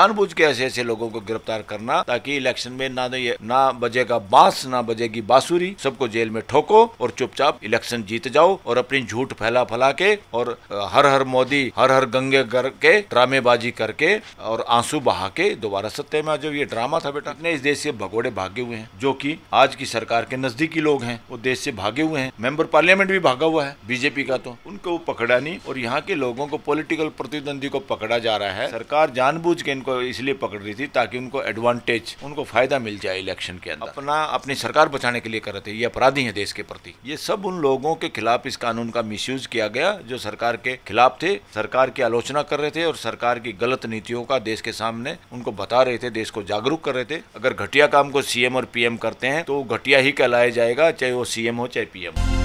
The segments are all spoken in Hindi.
अनबुझ के ऐसे ऐसे लोगों को गिरफ्तार करना ताकि इलेक्शन में ना ये ना बजेगा बांस ना बजेगी बांसुरी सबको जेल में ठोको और चुपचाप इलेक्शन जीत जाओ और अपनी झूठ फैला फैला के और हर हर मोदी हर हर गंगे करके ड्रामेबाजी करके और आंसू बहा के दोबारा सत्ते में जो ये ड्रामा था बेटा इतने इस देश से भगोड़े भागे हुए हैं जो की आज की सरकार के नजदीकी लोग हैं वो देश से भागे हुए हैं मेंबर पार्लियामेंट भी भागा हुआ है बीजेपी का तो उनको पकड़ा नहीं और यहाँ के लोगों को पोलिटिकल प्रतिद्वंदी को पकड़ा जा रहा है सरकार जानबूझ के उनको इसलिए पकड़ रही थी ताकि उनको एडवांटेज उनको फायदा मिल जाए इलेक्शन के अंदर अपना अपनी सरकार बचाने के लिए कर रहे थे ये अपराधी हैं देश के प्रति ये सब उन लोगों के खिलाफ इस कानून का मिस किया गया जो सरकार के खिलाफ थे सरकार की आलोचना कर रहे थे और सरकार की गलत नीतियों का देश के सामने उनको बता रहे थे देश को जागरूक कर रहे थे अगर घटिया काम को सीएम और पीएम करते हैं तो घटिया ही कहलाया जाएगा चाहे वो सीएम हो चाहे पीएम हो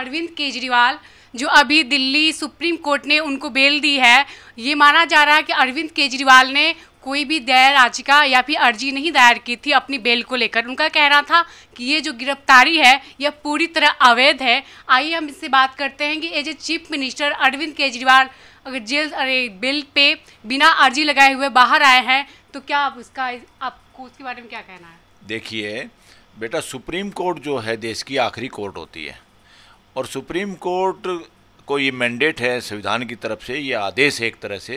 अरविंद केजरीवाल जो अभी दिल्ली सुप्रीम कोर्ट ने उनको बेल दी है ये माना जा रहा है कि अरविंद केजरीवाल ने कोई भी दया याचिका या फिर अर्जी नहीं दायर की थी अपनी बेल को लेकर उनका कहना था कि ये जो गिरफ्तारी है यह पूरी तरह अवैध है आइए हम इससे बात करते हैं कि as a chief minister Arvind Kejriwal अगर जेल अरे बेल पे बिना अर्जी लगाए हुए बाहर आए हैं तो क्या आप उसका आपको उसके बारे में क्या कहना है देखिए बेटा सुप्रीम कोर्ट जो है देश की आखिरी कोर्ट होती है और सुप्रीम कोर्ट को ये मैंडेट है संविधान की तरफ से ये आदेश है एक तरह से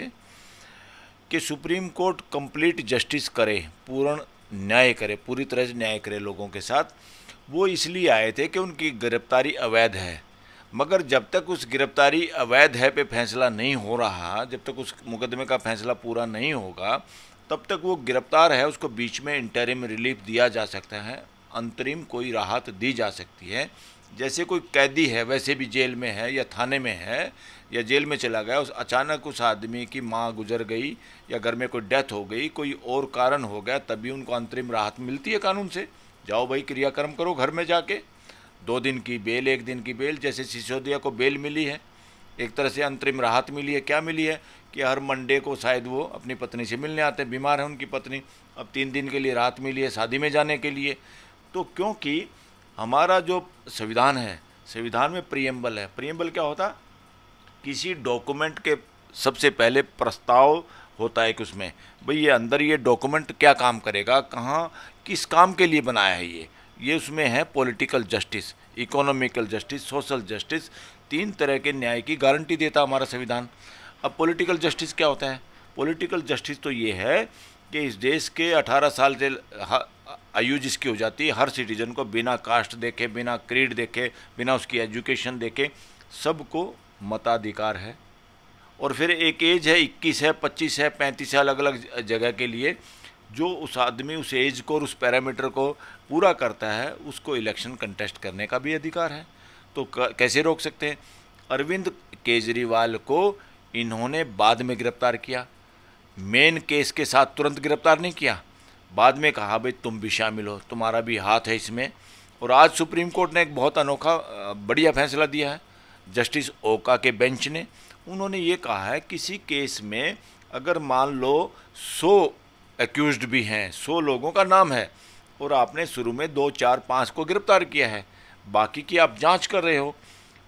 कि सुप्रीम कोर्ट कंप्लीट जस्टिस करे पूर्ण न्याय करे पूरी तरह से न्याय करे लोगों के साथ वो इसलिए आए थे कि उनकी गिरफ्तारी अवैध है मगर जब तक उस गिरफ्तारी अवैध है पे फैसला नहीं हो रहा जब तक उस मुकदमे का फैसला पूरा नहीं होगा तब तक वो गिरफ्तार है उसको बीच में इंटरिम रिलीफ दिया जा सकता है अंतरिम कोई राहत दी जा सकती है जैसे कोई कैदी है वैसे भी जेल में है या थाने में है या जेल में चला गया उस अचानक उस आदमी की माँ गुजर गई या घर में कोई डेथ हो गई कोई और कारण हो गया तभी उनको अंतरिम राहत मिलती है कानून से जाओ भाई क्रियाक्रम करो घर में जाके दो दिन की बेल एक दिन की बेल जैसे सिसोदिया को बेल मिली है एक तरह से अंतरिम राहत मिली है क्या मिली है कि हर मंडे को शायद वो अपनी पत्नी से मिलने आते हैं बीमार है उनकी पत्नी अब तीन दिन के लिए राहत मिली है शादी में जाने के लिए तो क्योंकि हमारा जो संविधान है संविधान में प्रियम्बल है प्रियम्बल क्या होता किसी डॉक्यूमेंट के सबसे पहले प्रस्ताव होता है कि उसमें भाई ये अंदर ये डॉक्यूमेंट क्या काम करेगा कहाँ किस काम के लिए बनाया है ये ये उसमें है political justice economical justice social justice तीन तरह के न्याय की गारंटी देता हमारा संविधान अब पॉलिटिकल जस्टिस क्या होता है पॉलिटिकल जस्टिस तो ये है कि इस देश के 18 साल से आयु जिसकी हो जाती है हर सिटीजन को बिना कास्ट देखे बिना क्रीड देखे बिना उसकी एजुकेशन देखे सबको मताधिकार है और फिर एक एज है 21 है 25 है 35 है अलग अलग जगह के लिए जो उस आदमी उस एज को और उस पैरामीटर को पूरा करता है उसको इलेक्शन कंटेस्ट करने का भी अधिकार है तो कैसे रोक सकते हैं अरविंद केजरीवाल को इन्होंने बाद में गिरफ्तार किया मेन केस के साथ तुरंत गिरफ्तार नहीं किया बाद में कहा भाई तुम भी शामिल हो तुम्हारा भी हाथ है इसमें और आज सुप्रीम कोर्ट ने एक बहुत अनोखा बढ़िया फैसला दिया है जस्टिस ओका के बेंच ने उन्होंने ये कहा है किसी केस में अगर मान लो सौ एक्यूज भी हैं सौ लोगों का नाम है और आपने शुरू में दो चार पाँच को गिरफ्तार किया है बाकी की आप जांच कर रहे हो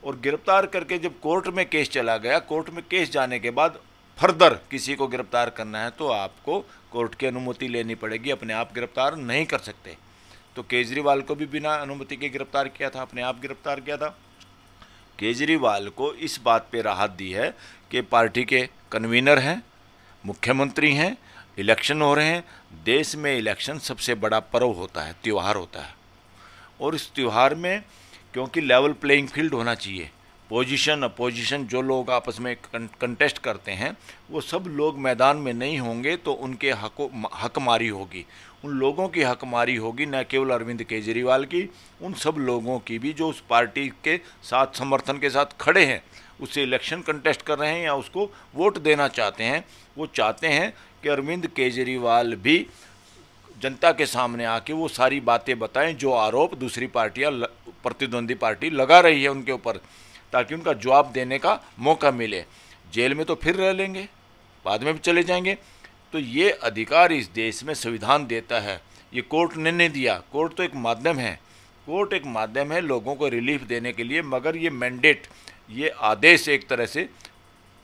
और गिरफ्तार करके जब कोर्ट में केस चला गया कोर्ट में केस जाने के बाद फर्दर किसी को गिरफ्तार करना है तो आपको कोर्ट की अनुमति लेनी पड़ेगी अपने आप गिरफ्तार नहीं कर सकते तो केजरीवाल को भी बिना अनुमति के गिरफ्तार किया था अपने आप गिरफ्तार किया था केजरीवाल को इस बात पे राहत दी है कि पार्टी के कन्वीनर हैं मुख्यमंत्री हैं इलेक्शन हो रहे हैं देश में इलेक्शन सबसे बड़ा पर्व होता है त्यौहार होता है और इस त्यौहार में क्योंकि लेवल प्लेइंग फील्ड होना चाहिए पोजीशन अपोजिशन जो लोग आपस में कंटेस्ट करते हैं वो सब लोग मैदान में नहीं होंगे तो उनके हको हकमारी होगी उन लोगों की हकमारी होगी न केवल अरविंद केजरीवाल की उन सब लोगों की भी जो उस पार्टी के साथ समर्थन के साथ खड़े हैं उसे इलेक्शन कंटेस्ट कर रहे हैं या उसको वोट देना चाहते हैं वो चाहते हैं कि अरविंद केजरीवाल भी जनता के सामने आके वो सारी बातें बताएं जो आरोप दूसरी पार्टियां प्रतिद्वंदी पार्टी लगा रही है उनके ऊपर ताकि उनका जवाब देने का मौका मिले जेल में तो फिर रह लेंगे बाद में भी चले जाएंगे तो ये अधिकार इस देश में संविधान देता है ये कोर्ट ने नहीं दिया कोर्ट तो एक माध्यम है कोर्ट एक माध्यम है लोगों को रिलीफ देने के लिए मगर ये मैंडेट ये आदेश एक तरह से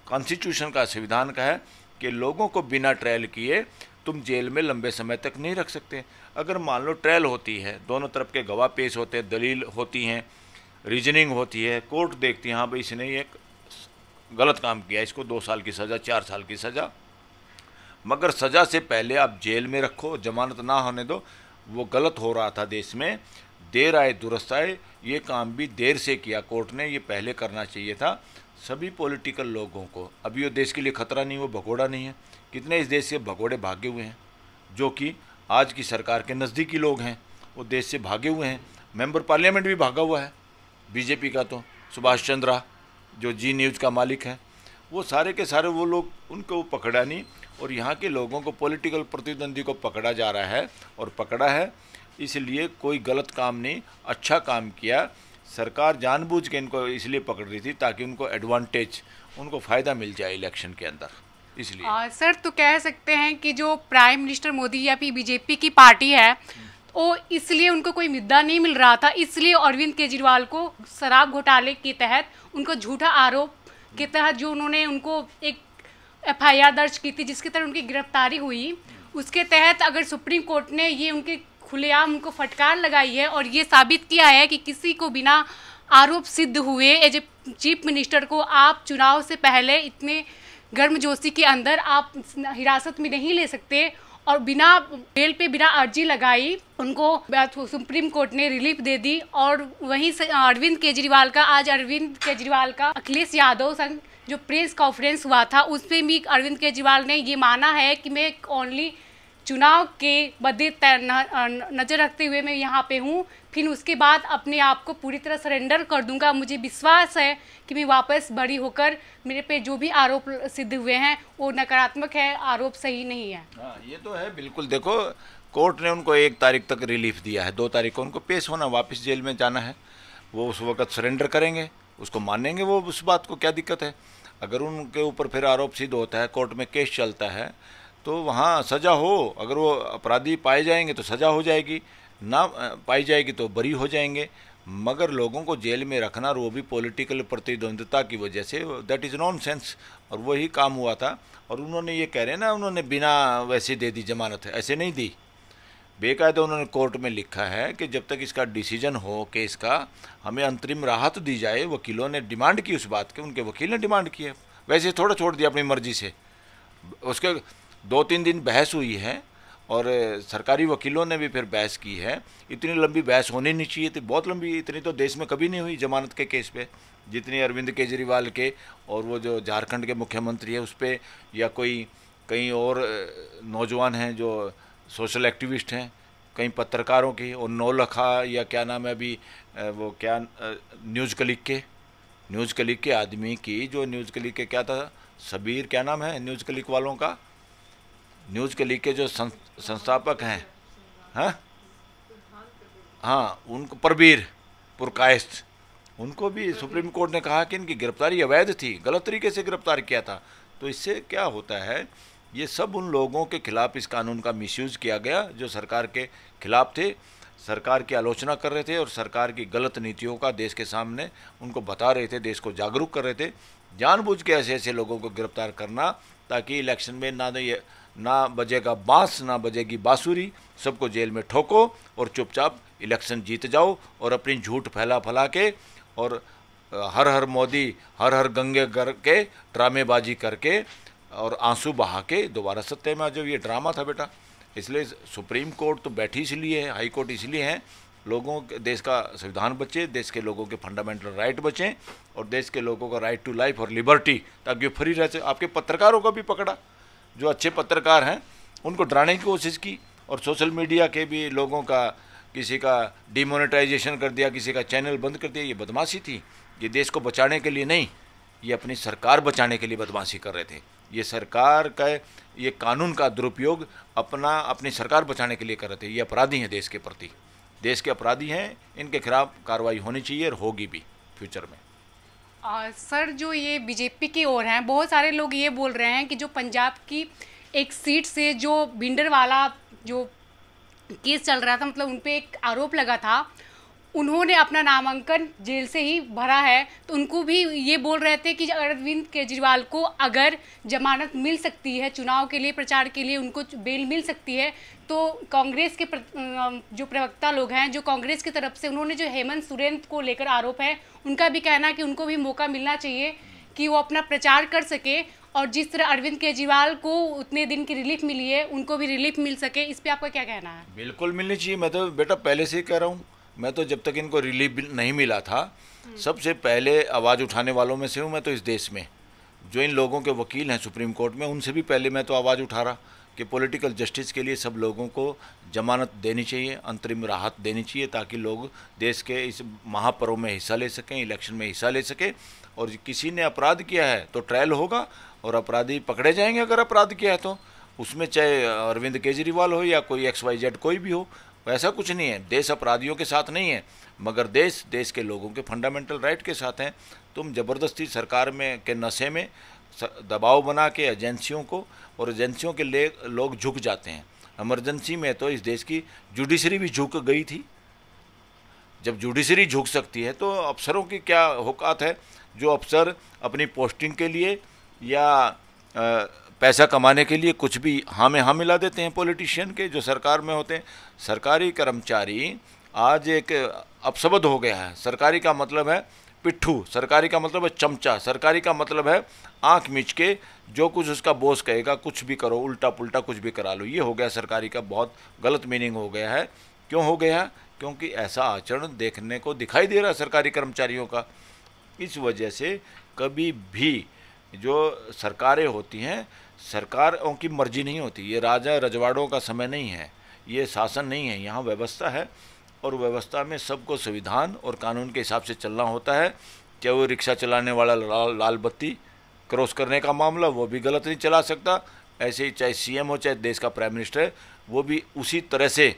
कॉन्स्टिट्यूशन का संविधान का है कि लोगों को बिना ट्रायल किए तुम जेल में लंबे समय तक नहीं रख सकते अगर मान लो ट्रायल होती है दोनों तरफ के गवाह पेश होते हैं दलील होती हैं रीजनिंग होती है कोर्ट देखती है हाँ भाई इसने ये गलत काम किया इसको दो साल की सज़ा चार साल की सज़ा मगर सज़ा से पहले आप जेल में रखो जमानत ना होने दो वो गलत हो रहा था देश में देर आए दुरुस्त आए ये काम भी देर से किया कोर्ट ने ये पहले करना चाहिए था सभी पॉलिटिकल लोगों को अभी वो देश के लिए खतरा नहीं वो भगोड़ा नहीं है कितने इस देश से भगोड़े भागे हुए हैं जो कि आज की सरकार के नज़दीकी लोग हैं वो देश से भागे हुए हैं मेंबर पार्लियामेंट भी भागा हुआ है बीजेपी का तो सुभाष चंद्रा जो जी न्यूज का मालिक है वो सारे के सारे वो लोग उनको पकड़ा नहीं और यहाँ के लोगों को पॉलिटिकल प्रतिद्वंदी को पकड़ा जा रहा है और पकड़ा है इसलिए कोई गलत काम नहीं अच्छा काम किया सरकार जानबूझ के इनको इसलिए पकड़ रही थी ताकि उनको एडवांटेज उनको फ़ायदा मिल जाए इलेक्शन के अंदर इसलिए आ, सर तो कह सकते हैं कि जो प्राइम मिनिस्टर मोदी या फिर बीजेपी की पार्टी है ओ इसलिए उनको कोई मुद्दा नहीं मिल रहा था इसलिए अरविंद केजरीवाल को शराब घोटाले के तहत उनको झूठा आरोप के तहत जो उन्होंने उनको एक एफ दर्ज की थी जिसके तहत उनकी गिरफ्तारी हुई उसके तहत अगर सुप्रीम कोर्ट ने ये उनके खुलेआम उनको फटकार लगाई है और ये साबित किया है कि किसी को बिना आरोप सिद्ध हुए एज ए चीफ मिनिस्टर को आप चुनाव से पहले इतने गर्मजोशी के अंदर आप हिरासत में नहीं ले सकते और बिना बेल पे बिना अर्जी लगाई उनको तो सुप्रीम कोर्ट ने रिलीफ दे दी और वहीं से अरविंद केजरीवाल का आज अरविंद केजरीवाल का अखिलेश यादव संग जो प्रेस कॉन्फ्रेंस हुआ था उसमें भी अरविंद केजरीवाल ने ये माना है कि मैं ओनली चुनाव के मध्य नज़र रखते हुए मैं यहाँ पे हूँ फिर उसके बाद अपने आप को पूरी तरह सरेंडर कर दूंगा मुझे विश्वास है कि मैं वापस बड़ी होकर मेरे पे जो भी आरोप सिद्ध हुए हैं वो नकारात्मक है आरोप सही नहीं है आ, हाँ, ये तो है बिल्कुल देखो कोर्ट ने उनको एक तारीख तक रिलीफ दिया है दो तारीख को उनको पेश होना वापस जेल में जाना है वो उस वक्त सरेंडर करेंगे उसको मानेंगे वो उस बात को क्या दिक्कत है अगर उनके ऊपर फिर आरोप सिद्ध होता है कोर्ट में केस चलता है तो वहाँ सज़ा हो अगर वो अपराधी पाए जाएंगे तो सज़ा हो जाएगी ना पाई जाएगी तो बरी हो जाएंगे मगर लोगों को जेल में रखना वो भी पॉलिटिकल प्रतिद्वंदता की वजह say that is non sense और वही काम हुआ था और उन्होंने ये कह रहे हैं ना उन्होंने बिना वैसे दे दी जमानत ऐसे नहीं दी बेकायदा उन्होंने कोर्ट में लिखा है कि जब तक इसका डिसीजन हो केस का हमें अंतरिम राहत दी जाए वकीलों ने डिमांड की उस बात की उनके वकील ने डिमांड की है वैसे थोड़ा छोड़ दिया अपनी मर्जी से उसके दो तीन दिन बहस हुई है और सरकारी वकीलों ने भी फिर बहस की है इतनी लंबी बहस होनी नहीं चाहिए थी बहुत लंबी इतनी तो देश में कभी नहीं हुई जमानत के केस पे जितनी अरविंद केजरीवाल के और वो जो झारखंड के मुख्यमंत्री है उस पर या कोई कई और नौजवान हैं जो सोशल एक्टिविस्ट हैं कई पत्रकारों की और नौलखा या क्या नाम है अभी वो क्या न्यूज़ क्लिक के न्यूज़ क्लिक के आदमी की जो न्यूज़ क्लिक के क्या था सबीर क्या नाम है न्यूज़ क्लिक वालों का न्यूज़ के के जो संस्थापक हैं हाँ हाँ उनको परबीर पुरकायस्त उनको भी सुप्रीम कोर्ट ने कहा कि इनकी गिरफ्तारी अवैध थी गलत तरीके से गिरफ्तार किया था तो इससे क्या होता है ये सब उन लोगों के खिलाफ इस कानून का मिसयूज किया गया जो सरकार के खिलाफ थे सरकार की आलोचना कर रहे थे और सरकार की गलत नीतियों का देश के सामने उनको बता रहे थे देश को जागरूक कर रहे थे जानबूझ के ऐसे ऐसे लोगों को गिरफ्तार करना ताकि इलेक्शन में ना तो ये ना बजेगा बांस ना बजेगी बांसुरी सबको जेल में ठोको और चुपचाप इलेक्शन जीत जाओ और अपनी झूठ फैला फैला के और हर हर मोदी हर हर गंगे करके ड्रामेबाजी करके और आंसू बहा के दोबारा सत्य में आ जाओ ये ड्रामा था बेटा इसलिए सुप्रीम कोर्ट तो बैठी इसलिए है हाई कोर्ट इसलिए है लोगों के देश का संविधान बचे देश के लोगों के फंडामेंटल राइट बचें और देश के लोगों का राइट टू लाइफ और लिबर्टी ताकि फ्री रह सके आपके पत्रकारों का भी पकड़ा जो अच्छे पत्रकार हैं उनको डराने की कोशिश की और सोशल मीडिया के भी लोगों का किसी का डिमोनेटाइजेशन कर दिया किसी का चैनल बंद कर दिया ये बदमाशी थी ये देश को बचाने के लिए नहीं ये अपनी सरकार बचाने के लिए बदमाशी कर रहे थे ये सरकार का ये कानून का दुरुपयोग अपना अपनी सरकार बचाने के लिए कर रहे थे ये अपराधी हैं देश के प्रति देश के अपराधी हैं इनके खिलाफ कार्रवाई होनी चाहिए और होगी भी फ्यूचर में आ, सर जो ये बीजेपी की ओर हैं बहुत सारे लोग ये बोल रहे हैं कि जो पंजाब की एक सीट से जो भिंडर वाला जो केस चल रहा था मतलब उन पर एक आरोप लगा था उन्होंने अपना नामांकन जेल से ही भरा है तो उनको भी ये बोल रहे थे कि अरविंद केजरीवाल को अगर जमानत मिल सकती है चुनाव के लिए प्रचार के लिए उनको बेल मिल सकती है तो कांग्रेस के प्र, जो प्रवक्ता लोग हैं जो कांग्रेस की तरफ से उन्होंने जो हेमंत सुरेन को लेकर आरोप है उनका भी कहना है कि उनको भी मौका मिलना चाहिए कि वो अपना प्रचार कर सके और जिस तरह अरविंद केजरीवाल को उतने दिन की रिलीफ मिली है उनको भी रिलीफ मिल सके इस पर आपका क्या कहना है बिल्कुल मिलनी चाहिए मैं तो बेटा पहले से ही कह रहा हूँ मैं तो जब तक इनको रिलीफ नहीं मिला था सबसे पहले आवाज़ उठाने वालों में से हूँ मैं तो इस देश में जो इन लोगों के वकील हैं सुप्रीम कोर्ट में उनसे भी पहले मैं तो आवाज़ उठा रहा कि पॉलिटिकल जस्टिस के लिए सब लोगों को जमानत देनी चाहिए अंतरिम राहत देनी चाहिए ताकि लोग देश के इस महापर्व में हिस्सा ले सकें इलेक्शन में हिस्सा ले सकें और किसी ने अपराध किया है तो ट्रायल होगा और अपराधी पकड़े जाएंगे अगर अपराध किया है तो उसमें चाहे अरविंद केजरीवाल हो या कोई एक्स वाई जेड कोई भी हो ऐसा कुछ नहीं है देश अपराधियों के साथ नहीं है मगर देश देश के लोगों के फंडामेंटल राइट के साथ हैं तुम ज़बरदस्ती सरकार में के नशे में दबाव बना के एजेंसियों को और एजेंसियों के ले लोग झुक जाते हैं एमरजेंसी में तो इस देश की जुडिशरी भी झुक गई थी जब जुडिशरी झुक सकती है तो अफसरों की क्या औकात है जो अफसर अपनी पोस्टिंग के लिए या आ, पैसा कमाने के लिए कुछ भी हाँ में हाँ मिला देते हैं पॉलिटिशियन के जो सरकार में होते हैं सरकारी कर्मचारी आज एक अपशब्द हो गया है सरकारी का मतलब है पिट्ठू सरकारी का मतलब है चमचा सरकारी का मतलब है आंख मिच के जो कुछ उसका बॉस कहेगा कुछ भी करो उल्टा पुल्टा कुछ भी करा लो ये हो गया सरकारी का बहुत गलत मीनिंग हो गया है क्यों हो गया क्योंकि ऐसा आचरण देखने को दिखाई दे रहा है सरकारी कर्मचारियों का इस वजह से कभी भी जो सरकारें होती हैं सरकारों की मर्जी नहीं होती ये राजा रजवाड़ों का समय नहीं है ये शासन नहीं है यहाँ व्यवस्था है और व्यवस्था में सबको संविधान और कानून के हिसाब से चलना होता है चाहे वो रिक्शा चलाने वाला लाल, लाल बत्ती क्रॉस करने का मामला वो भी गलत नहीं चला सकता ऐसे ही चाहे सीएम हो चाहे देश का प्राइम मिनिस्टर है वो भी उसी तरह से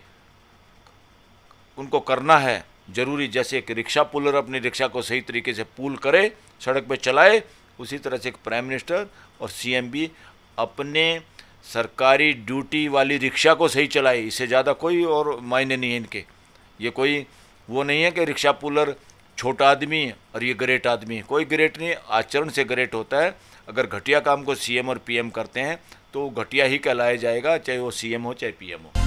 उनको करना है जरूरी जैसे एक रिक्शा पुलर अपनी रिक्शा को सही तरीके से पुल करे सड़क पर चलाए उसी तरह से एक प्राइम मिनिस्टर और सीएम भी अपने सरकारी ड्यूटी वाली रिक्शा को सही चलाए इससे ज़्यादा कोई और मायने नहीं है इनके ये कोई वो नहीं है कि रिक्शा पुलर छोटा आदमी और ये ग्रेट आदमी कोई ग्रेट नहीं आचरण से ग्रेट होता है अगर घटिया काम को सीएम और पीएम करते हैं तो घटिया ही कहलाया जाएगा चाहे वो सीएम हो चाहे पीएम हो